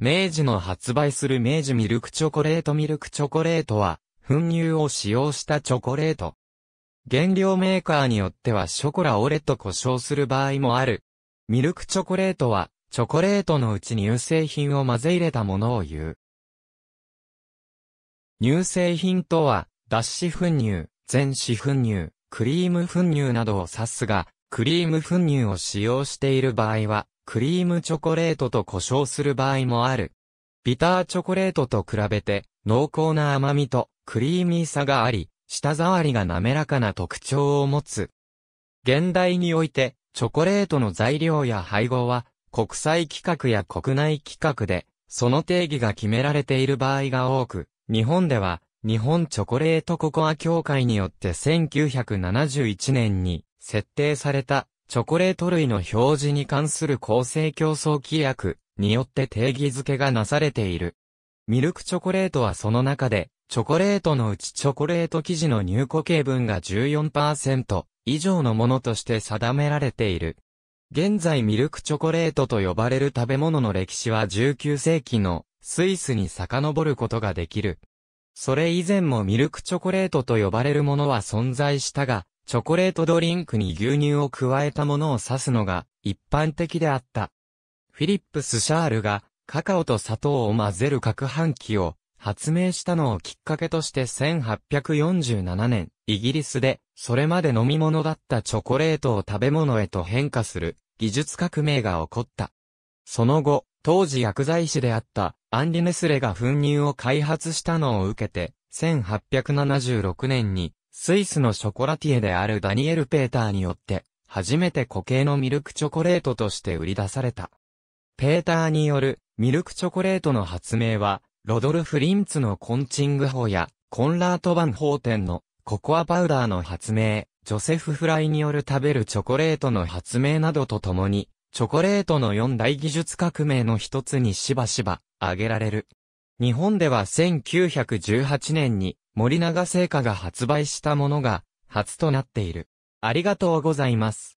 明治の発売する明治ミルクチョコレートミルクチョコレートは、粉乳を使用したチョコレート。原料メーカーによってはショコラオレと呼称する場合もある。ミルクチョコレートは、チョコレートのうち乳製品を混ぜ入れたものを言う。乳製品とは、脱脂粉乳、全脂粉乳、クリーム粉乳などを指すが、クリーム粉乳を使用している場合は、クリームチョコレートと呼称する場合もある。ビターチョコレートと比べて、濃厚な甘みとクリーミーさがあり、舌触りが滑らかな特徴を持つ。現代において、チョコレートの材料や配合は、国際規格や国内規格で、その定義が決められている場合が多く、日本では、日本チョコレートココア協会によって1971年に設定されたチョコレート類の表示に関する公正競争規約によって定義づけがなされている。ミルクチョコレートはその中で、チョコレートのうちチョコレート生地の入庫径分が14%以上のものとして定められている。現在ミルクチョコレートと呼ばれる食べ物の歴史は19世紀のスイスに遡ることができる。それ以前もミルクチョコレートと呼ばれるものは存在したが、チョコレートドリンクに牛乳を加えたものを指すのが一般的であった。フィリップス・シャールがカカオと砂糖を混ぜる攪拌機を発明したのをきっかけとして1847年、イギリスでそれまで飲み物だったチョコレートを食べ物へと変化する技術革命が起こった。その後、当時薬剤師であったアンリ・ネスレが粉乳を開発したのを受けて、1876年にスイスのショコラティエであるダニエル・ペーターによって、初めて固形のミルクチョコレートとして売り出された。ペーターによるミルクチョコレートの発明は、ロドルフ・リンツのコンチング法や、コンラート・バン・ホーテンのココアパウダーの発明、ジョセフ・フライによる食べるチョコレートの発明などとともに、チョコレートの四大技術革命の一つにしばしば挙げられる。日本では1918年に森永製菓が発売したものが初となっている。ありがとうございます。